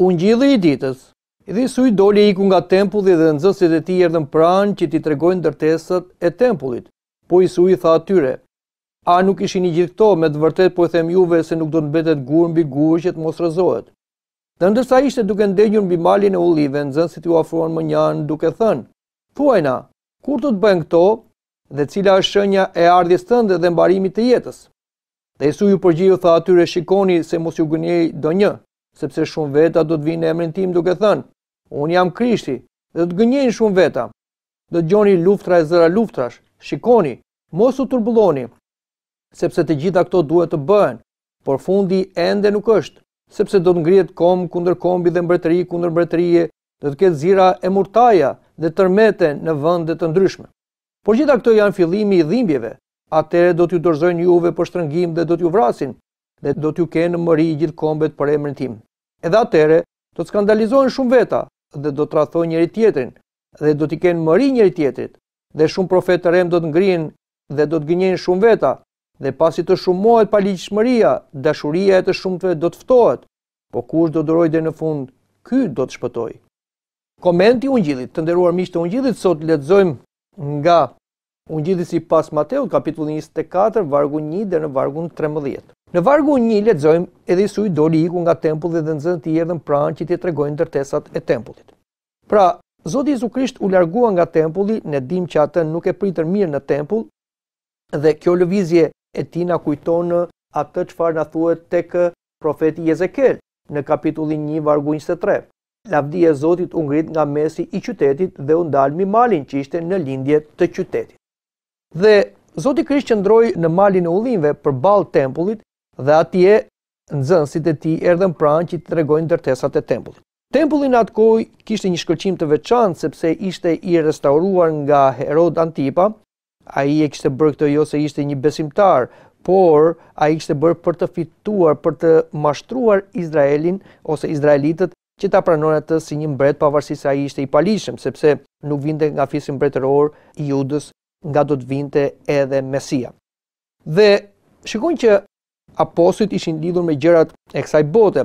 unë gjithë i ditës, edhe su i doli iku nga tempulli dhe nëzësit e ti erdhen pranë që ti tregojnë dërtesët e tempullit, po i su i tha atyre, a nuk ishin i gjithë këto, me të vërtet po e them juve se nuk do të mbetet gurë mbi gurë që të mos rëzohet. Dhe ndërsa ishte duke ndenjur mbi malin e ullive, nëzësit ju afruan më njanë duke thënë, tuajna, kur të të bëjnë këto dhe cila është shënja e ardhjes tënde dhe mbarimit të jetës? Dhe Jesu ju përgjiu tha atyre shikoni se mos ju gënjej do një sepse shumë veta do të vinë në emrin tim duke thënë, un jam Krishti, dhe të gënjejnë shumë veta. Do të gjoni luftra e zëra luftrash. Shikoni, mos u turbulloni, sepse të gjitha këto duhet të bëhen, por fundi ende nuk është, sepse do të ngrihet kom kundër kombi dhe mbretëri kundër mbretërie, do të ketë zira e murtaja dhe tërmete në vende të ndryshme. Por gjitha këto janë fillimi i dhimbjeve. Atëherë do t'ju dorëzojnë juve për shtrëngim dhe do t'ju vrasin dhe do t'ju kenë mëri gjithë kombet për emrin tim. Edhe atere, do të skandalizohen shumë veta dhe do të rathohen njëri tjetrin dhe do t'i kenë mëri njëri tjetrit dhe shumë profetë të rem do të ngrinë dhe do të gënjenë shumë veta dhe pasi të shumohet paligjshmëria, dashuria e të shumëtve do të ftohet, po kush do duroj dhe në fund, ky do të shpëtoj. Komenti unë gjithit, të nderuar mishtë të unë gjithit, sot letëzojmë nga unë gjithit si pas Mateo, kapitullin 24, vargun 1 dhe në vargun 13. Në vargu një letëzojmë edhe isu i do iku nga tempull dhe dhe nëzën të i edhe në pranë që ti të regojnë dërtesat e tempullit. Pra, Zotë Jezu Krisht u largua nga tempulli në dim që atën nuk e pritër mirë në tempull dhe kjo lëvizje e ti nga kujtonë atë që farë në thuet të kë profeti Jezekel në kapitullin një vargu 23. së Lavdi e Zotit u ngrit nga mesi i qytetit dhe u mi malin që ishte në lindje të qytetit. Dhe Zotit Krisht që ndroj në malin e ullimve për balë tempullit dhe atje nxënësit e tij erdhën pranë që të tregojnë ndërtesat e tempullit. Tempulli në atë kishte një shkëlqim të veçantë sepse ishte i restauruar nga Herod Antipa. Ai e kishte bërë këtë jo se ishte një besimtar, por a i kështë bërë për të fituar, për të mashtruar Izraelin ose Izraelitët që ta pranon atë si një mbret pavarësi se a i ishte i palishëm, sepse nuk vinte nga fisin mbretëror i judës nga do të vinte edhe Mesia. Dhe shikojnë që apostujt ishin lidhur me gjërat e kësaj bote,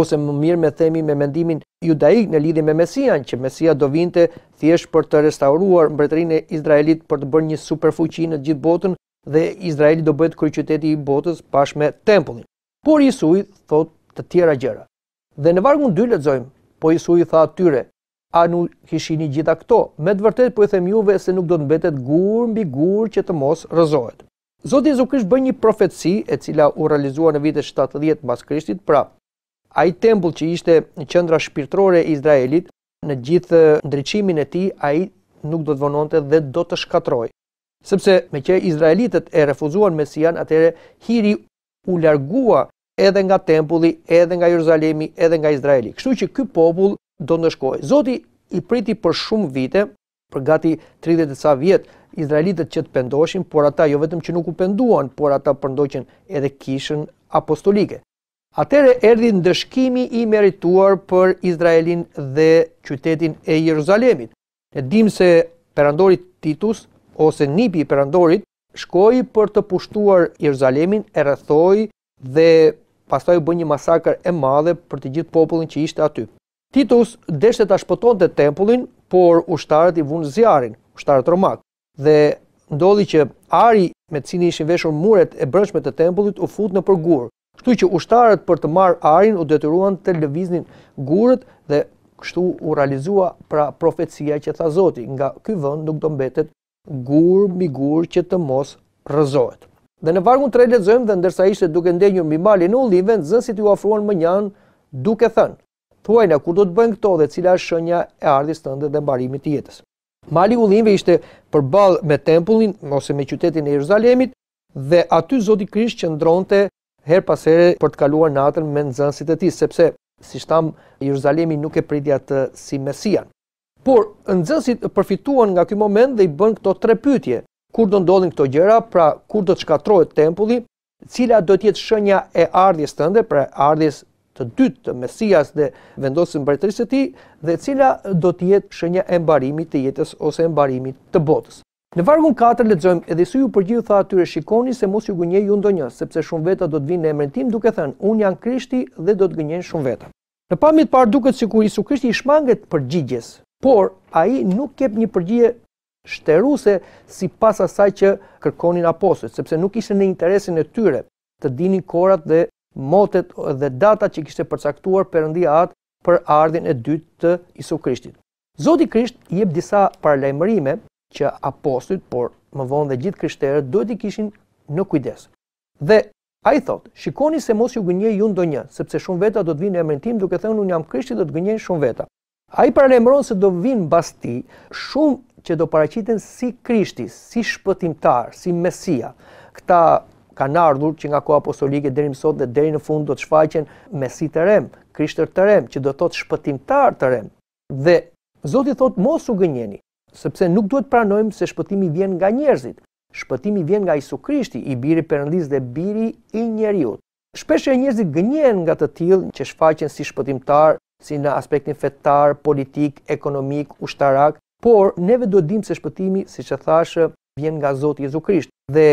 ose më mirë me themi me mendimin judaik në lidhje me Mesian, që Mesia do vinte thjesht për të restauruar mbretërinë e Izraelit për të bërë një superfuqi në gjithë botën dhe Izraeli do bëhet kryeqyteti i botës bashkë me tempullin. Por Isu i thot të tjera gjëra. Dhe në vargun 2 lexojmë, po Isu i tha atyre, a nuk kishini gjitha këto? Me të vërtet po i them juve se nuk do të mbetet gur mbi gur që të mos rrëzohet. Zotë Jezu Krisht bëj një profetësi e cila u realizua në vite 70 mas Krishtit, pra a i tembul që ishte në qëndra shpirtrore i Izraelit, në gjithë ndryqimin e ti, a i nuk do të vononte dhe do të shkatroj. Sepse me që Izraelitet e refuzuan Mesian, atere hiri u largua edhe nga tempulli, edhe nga Jeruzalemi, edhe nga Izraeli. Kështu që ky popull do në shkoj. Zoti i priti për shumë vite, për gati 30 e sa vjetë, Izraelitët që të pendoshin, por ata jo vetëm që nuk u penduan, por ata përndoqen edhe kishën apostolike. Atere erdi në dëshkimi i merituar për Izraelin dhe qytetin e Jeruzalemit. Ne dim se perandorit Titus, ose nipi i perandorit, shkoi për të pushtuar Jeruzalemin, e rëthoj dhe pastaj u bë një masakër e madhe për të gjithë popullin që ishte aty. Titus deshte ta të tempullin, por ushtarët i vunë zjarin, ushtarët romak. Dhe ndodhi që ari me cini ishin veshur muret e brëshmet të tempullit u fut në përgurë. Kështu që ushtarët për të marrë arin u detyruan të lëviznin gurët dhe kështu u realizua pra profetësia që tha Zoti, nga ky vend nuk do mbetet gur mbi gur që të mos rrëzohet. Dhe në vargun 3 lexojmë dhe ndërsa ishte duke ndenjur mbi malin e ullivën, zënësit u ofruan mënjan duke thënë: Thuaj në kur do të bëjnë këto dhe cila është shënja e ardhjes tënde dhe mbarimit të jetës. Mali ullimve ishte përballë me tempullin ose me qytetin e Jeruzalemit dhe aty Zoti Krisht qëndronte her pas here për të kaluar natën me nxënësit e tij sepse si shtam Jeruzalemi nuk e priti atë si Mesian. Por nxënësit përfituan nga ky moment dhe i bën këto tre pyetje. Kur do ndodhin këto gjëra, pra kur do të shkatërrohet tempulli, cila do të jetë shenja e ardhjes tënde, pra ardhjes të dytë të Mesias dhe vendosën mbretërisë të tij dhe cila do të jetë shenja e mbarimit të jetës ose e mbarimit të botës. Në vargun 4 lexojmë edhe syu ju gjithë tha atyre shikoni se mos ju gënjej ju ndonjë, sepse shumë veta do të vinë në emrin tim duke thënë un jam Krishti dhe do të gënjen shumë veta. Në pamjet parë duket sikur Isu Krishti i shmanget përgjigjes, por ai nuk kep një përgjigje shteruese sipas asaj që kërkonin apostullët, sepse nuk ishte në interesin e tyre të dinin korat dhe motet dhe data që kishte përcaktuar Perëndia atë për ardhin e dytë të Isu Krishtit. Zoti Krisht i jep disa paralajmërime që apostujt, por më vonë dhe gjithë krishterët duhet i kishin në kujdes. Dhe ai thotë, shikoni se mos ju gënjej ju ndonjë, sepse shumë veta do të vinë në emrin tim duke thënë unë jam Krishti do të shumë veta. Ai paralajmëron se do vinë mbas ti shumë që do paraqiten si Krishti, si shpëtimtar, si Mesia. Këta kanë ardhur që nga koha apostolike deri më sot dhe deri në fund do të shfaqen Mesi të rem, krishtër të rem, që do të thotë shpëtimtar të rem. Dhe Zoti thotë mos u gënjeni, sepse nuk duhet pranojmë se shpëtimi vjen nga njerëzit. Shpëtimi vjen nga Isu Krishti, i biri përëndis dhe biri i njeriut. Shpesh e njerëzit gënjen nga të tilë që shfaqen si shpëtimtar, si në aspektin fetar, politik, ekonomik, ushtarak, por neve do dim se shpëtimi, si që thashë, vjen nga Zotë Jezu Krisht. Dhe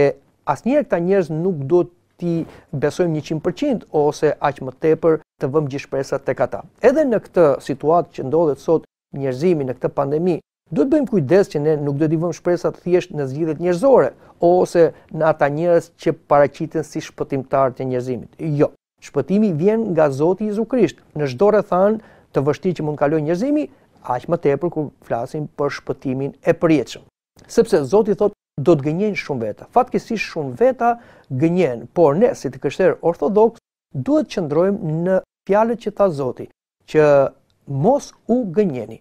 asnjëherë këta njerëz nuk do ti besojmë 100% ose aq më tepër të vëmë gjithë shpresat tek ata. Edhe në këtë situatë që ndodhet sot njerëzimi në këtë pandemi, duhet bëjmë kujdes që ne nuk do të vëmë shpresat thjesht në zgjidhjet njerëzore, ose në ata njerëz që paraqiten si shpëtimtarë të njerëzimit. Jo, shpëtimi vjen nga Zoti Jezu Krisht. Në çdo rrethan të vështirë që mund kalojë njerëzimi, aq më tepër kur flasim për shpëtimin e përjetshëm. Sepse Zoti thotë do të gënjen shumë veta. Fatkesish shumë veta gënjen, por ne, si të kështerë orthodoks, duhet që ndrojmë në fjallet që tha Zoti, që mos u gënjeni.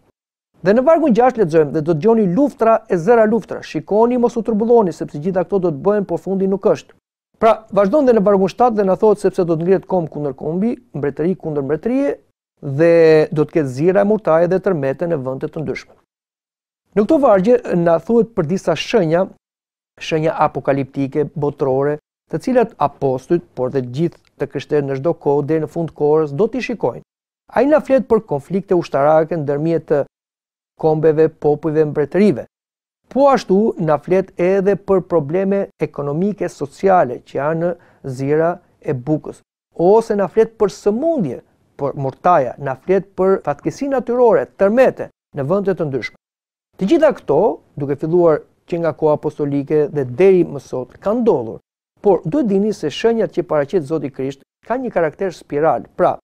Dhe në vargun 6 lexojmë dhe do të dëgjoni luftra e zëra luftra. Shikoni mos u turbulloni sepse gjitha këto do të bëhen por fundi nuk është. Pra, vazhdon dhe në vargun 7 dhe na thotë sepse do të ngrihet kom kundër kombi, mbretëri kundër mbretërie dhe do të ketë zira e murtaje dhe tërmete në vende të ndryshme. Në këto vargje na thuhet për disa shenja shënja apokaliptike, botrore, të cilat apostit, por dhe gjithë të kështerë në shdo kohë dhe në fund kohës, do t'i shikojnë. A i na fletë për konflikte ushtarake në dërmjet të kombeve, popujve, mbretërive. Po ashtu, na fletë edhe për probleme ekonomike, sociale, që janë në zira e bukës. Ose na fletë për sëmundje, për mortaja, na fletë për fatkesi natyrore, tërmete, në vëndet të ndryshme. Të gjitha këto, duke filluar që nga koha apostolike dhe deri më sot kanë ndodhur. Por duhet dini se shenjat që paraqet Zoti Krisht kanë një karakter spiral. Pra,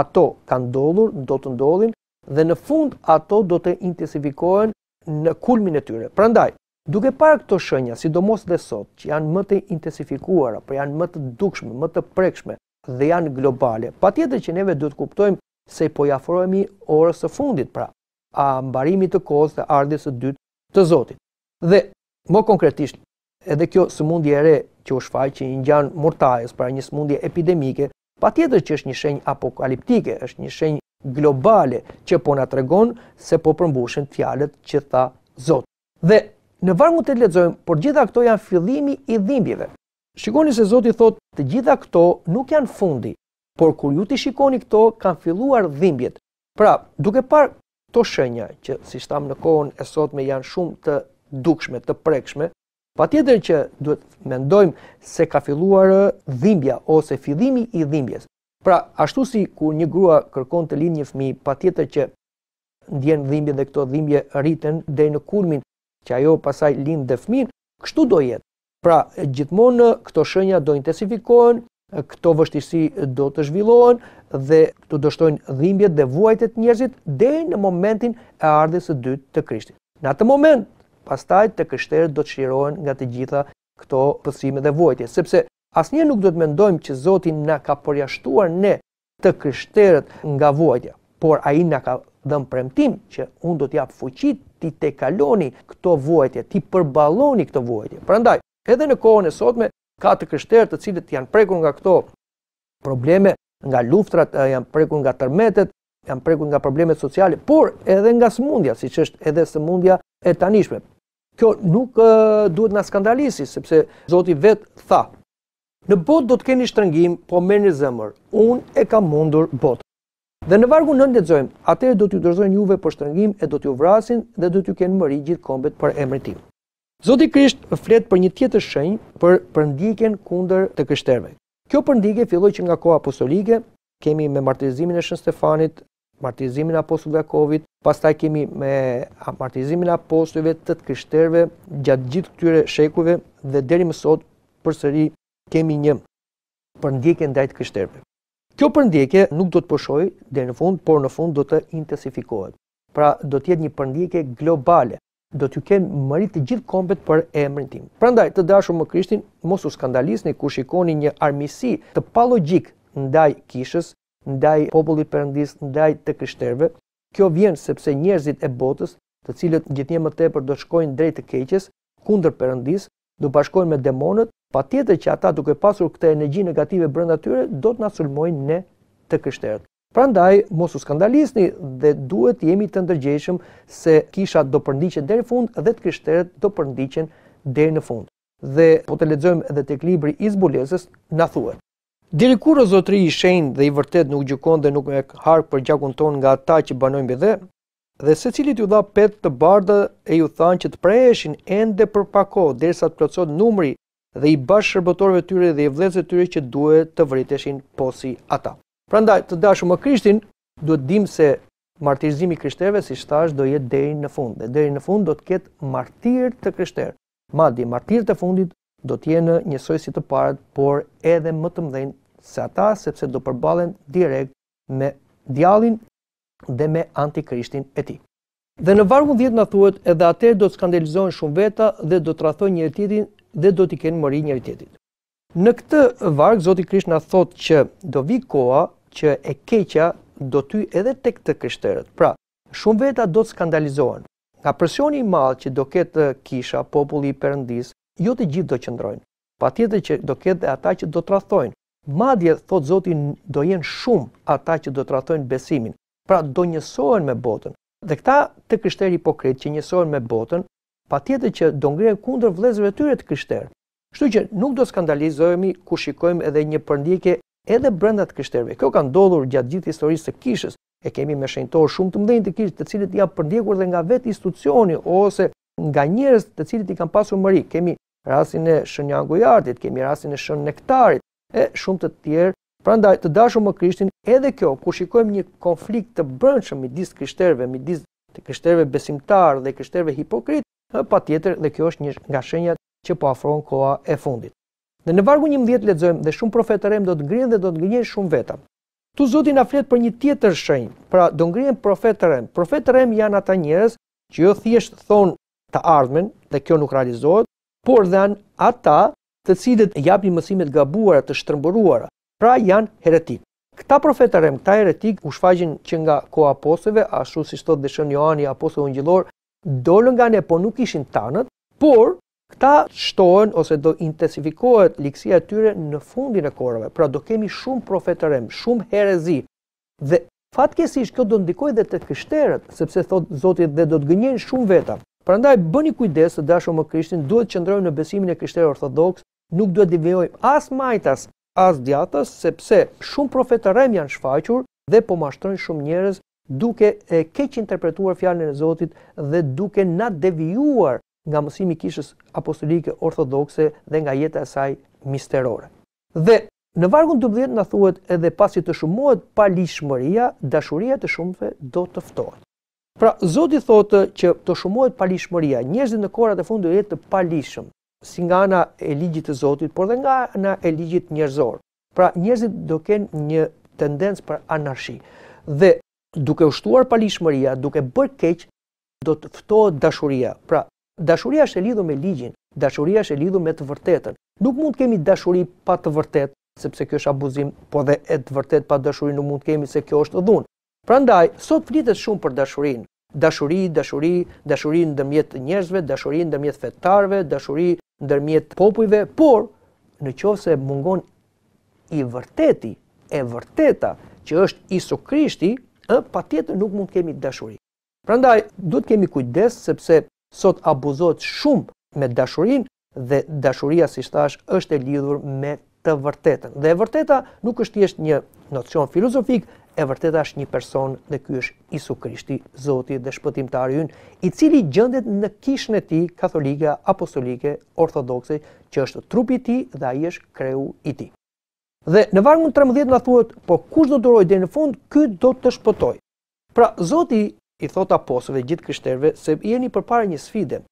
ato kanë ndodhur, do të ndodhin dhe në fund ato do të intensifikohen në kulmin e tyre. Prandaj, duke parë këto shenja sidomos dhe sot që janë më të intensifikuara, por janë më të dukshme, më të prekshme dhe janë globale. Patjetër që neve duhet të kuptojmë se po ia afrohemi orës së fundit, pra, a mbarimit të kohës dhe ardhes së dytë të Zotit. Dhe, më konkretisht, edhe kjo sëmundje e re që u shfaj që i njënë murtajës pra një sëmundje epidemike, pa tjetër që është një shenjë apokaliptike, është një shenjë globale që po nga të regonë se po përmbushen fjalet që tha Zotë. Dhe në varë mund të të ledzojmë, por gjitha këto janë fillimi i dhimbjeve. Shikoni se Zotë i thotë të gjitha këto nuk janë fundi, por kur ju të shikoni këto kanë filluar dhimbjet. Pra, duke parë këto shenja që si shtamë në kohën e sotme janë shumë të dukshme, të prekshme, pa tjetër që duhet mendojmë se ka filluar dhimbja ose fillimi i dhimbjes. Pra, ashtu si kur një grua kërkon të linjë një fmi, pa tjetër që ndjen dhimbje dhe këto dhimbje rriten dhe në kulmin që ajo pasaj linjë dhe fmin, kështu do jetë. Pra, gjithmonë këto shënja do intensifikohen, këto vështisi do të zhvillohen dhe do dështojnë dhimbjet dhe vuajtet njerëzit dhe në momentin e ardhës së dytë të krishtit. Në atë moment, pastaj të kështerët do të shirohen nga të gjitha këto pësime dhe vojtje, sepse asnje nuk do të mendojmë që Zotin nga ka përjashtuar ne të kështerët nga vojtje, por a i nga ka dhe në premtim që unë do t'ja fuqit ti te kaloni këto vojtje, ti përbaloni këto vojtje. Prandaj, edhe në kohën e sotme, ka të kështerët të cilët janë prekur nga këto probleme, nga luftrat, eh, janë prekur nga tërmetet, janë prekur nga problemet sociale, por edhe nga smundja, si që është edhe smundja e tanishme. Kjo nuk uh, duhet nga skandalisi, sepse Zoti vetë tha, në bot do të keni shtrëngim, po me një zemër, unë e kam mundur bot. Dhe në vargun nëndet zojmë, atër do t'ju dërzojnë juve për shtrëngim, e do t'ju vrasin dhe do t'ju kenë mëri gjithë kombet për emritim. tim. Zoti Krisht flet për një tjetë shenjë për përndikjen kunder të kështerve. Kjo përndike filloj që nga koha apostolike, kemi me martirizimin e shën Stefanit, martizimin apostullëve Covid, pastaj kemi me martizimin apostullëve të të krishterve gjatë gjithë këtyre shekuve dhe deri më sot përsëri kemi një përndjekje ndaj të krishterve. Kjo përndjekje nuk do të pushoj deri në fund, por në fund do të intensifikohet. Pra do të jetë një përndjekje globale. Do t'ju kenë mërit të gjithë kombet për emrin tim. Prandaj, të dashur më Krishtin, mos u skandalisni ku shikoni një armisi të palogjik ndaj kishës, ndaj popullit përëndis, ndaj të krishterëve. Kjo vjen sepse njerëzit e botës, të cilët gjithnjë më tepër do shkojnë drejt të keqes, kundër përëndis, do bashkohen me demonët, patjetër që ata duke pasur këtë energji negative brenda tyre, do të na sulmojnë ne të krishterët. Prandaj mos u skandalizni dhe duhet jemi të ndërgjeshëm se kisha do përndiqen deri në fund dhe të krishterët do përndiqen deri në fund. Dhe po të lexojmë edhe tek libri i zbulesës, na thuhet Diri kur o zotri i shenë dhe i vërtet nuk gjukon dhe nuk me harkë për gjakun ton nga ta që banojnë bëdhe, dhe se cilit ju dha pet të bardë e ju thanë që të prejeshin ende për pako dhe sa të plëtsot numri dhe i bashkë shërbëtorve tyre dhe i vlecët tyre që duhet të vriteshin posi ata. Pra ndaj, të dashu më krishtin, duhet dim se martirizimi krishterve si shtash, do jetë deri në fund, dhe deri në fund do të ketë martir të krishtere. Madi, martir të fundit do të jenë njësoj si të parët, por edhe më të mëdhenj se ata sepse do përballen direkt me djalin dhe me antikristin e tij. Dhe në vargu 10 na thuhet edhe atë do të skandalizohen shumë veta dhe do të rrathojnë njëri tjetrin dhe do t'i kenë mori njëri tjetrit. Në këtë varg Zoti Krisht na thotë që do vi koha që e keqja do ty edhe tek të krishterët. Pra, shumë veta do të skandalizohen nga presioni i madh që do ketë kisha, populli i Perëndis, jo të gjithë do qëndrojnë, pa tjetër që do ketë dhe ata që do të rathojnë. Madje, thot Zotin, do jenë shumë ata që do të besimin, pra do njësohen me botën. Dhe këta të krishterë hipokrit që njësohen me botën, pa tjetër që do ngrejë kundër vlezëve tyre të krishterë. Shtu që nuk do skandalizohemi ku shikojmë edhe një përndike edhe brenda të krishterëve. Kjo ka ndodhur gjatë gjithë historisë të kishës, e kemi me shenjtor shumë të mëdhenj të kishë të cilët janë përndjekur dhe nga vetë institucioni ose nga njerëz të cilët i kanë pasur mëri. Kemi rasin e shën kemi rasin e shën nektarit, e shumë të tjerë, pra ndaj të dashu më krishtin, edhe kjo, ku shikojmë një konflikt të brëndshëm i disë krishterve, i disë krishterve besimtar dhe krishterve hipokrit, pa tjetër dhe kjo është një nga shenjat që po afron koha e fundit. Dhe në vargu një mdjetë letëzojmë dhe shumë profetërem do të ngrinë dhe do të ngrinë shumë veta. Tu zotin aflet për një tjetër shenjë, pra do ngrinë profetërem. Profetërem janë ata njërës që jo thjesht thonë të ardhmen dhe kjo nuk realizohet, por dhe anë ata të cilët japin mësimet gabuara të shtërmbëruara, pra janë heretik. Këta profetarem, këta heretik, u shfaqin që nga koa apostëve, ashtu si shtot dhe shën apostull apostëve dolën nga ne, po nuk ishin tanët, por këta shtohen ose do intensifikohet e tyre në fundin e kohëve. pra do kemi shumë profetarem, shumë herezi, dhe fatkesish kjo do ndikoj dhe të kështerët, sepse thot Zotit dhe do të gënjen shumë veta, Prandaj bëni kujdes të dashur me Krishtin, duhet të qëndrojmë në besimin e krishterë ortodoks, nuk duhet devijojmë as majtas, as djathtas, sepse shumë profetë rrem janë shfaqur dhe po mashtrojnë shumë njerëz duke e keq interpretuar fjalën e Zotit dhe duke na devijuar nga mësimi i kishës apostolike ortodokse dhe nga jeta e saj misterore. Dhe në vargun 12 na thuhet edhe pasi të shumohet pa lishmëria, dashuria të shumëve do të ftohet. Pra, Zoti thotë që të shumohet palishmëria, njerëzit në kohrat e fundit do jetë të palishëm, si nga ana e ligjit të Zotit, por dhe nga nga e ligjit njerëzor. Pra, njerëzit do kenë një tendencë për anarshi. Dhe duke u shtuar palishmëria, duke bërë keq, do të ftohet dashuria. Pra, dashuria është e lidhur me ligjin, dashuria është e lidhur me të vërtetën. Nuk mund të kemi dashuri pa të vërtetë, sepse kjo është abuzim, po dhe e të vërtetë pa dashuri nuk mund të kemi se kjo është dhunë. Prandaj, sot flitet shumë për dashurin. Dashuri, dashuri, dashuri në dërmjet njerëzve, dashuri në dërmjet fetarve, dashuri në dërmjet popujve, por në qovë se mungon i vërteti, e vërteta, që është Isu Krishti, pa tjetër nuk mund kemi dashuri. Prandaj, du të kemi kujdes, sepse sot abuzot shumë me dashurin, dhe dashuria, si shtash, është e lidhur me të vërtetën. Dhe e vërteta nuk është jeshtë një nocion filozofik, e vërtet është një person dhe ky është Isu Krishti, Zoti dhe Shpëtimtari ynë, i cili gjendet në kishën e tij katolike, apostolike, ortodokse, që është trupi i ti tij dhe ai është kreu i tij. Dhe në vargun 13 na thuhet, po kush do duroj deri në fund, ky do të shpëtoj. Pra Zoti i thot apostujve gjithë krishterëve se jeni përpara një sfide,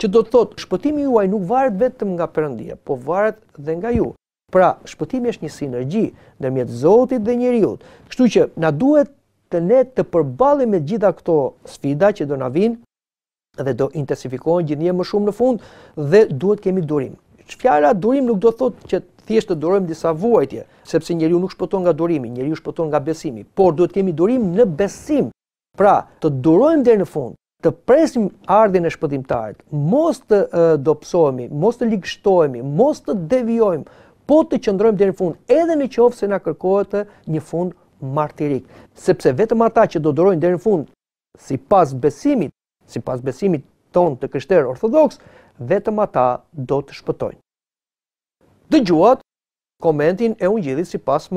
që do të thotë shpëtimi juaj nuk varet vetëm nga Perëndia, po varet edhe nga ju. Pra, shpëtimi është një sinergji ndërmjet Zotit dhe njeriu. Kështu që na duhet të ne të përballemi me gjitha këto sfida që do na vinë dhe do intensifikohen gjithnjë më shumë në fund dhe duhet kemi durim. Fjala durim nuk do thotë që thjesht të durojmë disa vuajtje, sepse njeriu nuk shpëton nga durimi, njeriu shpëton nga besimi, por duhet kemi durim në besim, pra të durojmë deri në fund, të presim ardhin e shpëtimtarit. Mos të dobsohemi, mos të ligjtohemi, mos të devijojmë po të qëndrojmë dhe në fund, edhe në qovë se nga kërkohet një fund martirik. Sepse vetëm ata që do durojnë dhe në fund, si pas besimit, si pas besimit ton të kështerë ortodoks, vetëm ata do të shpëtojnë. Dëgjuat komentin e unë gjithi si pas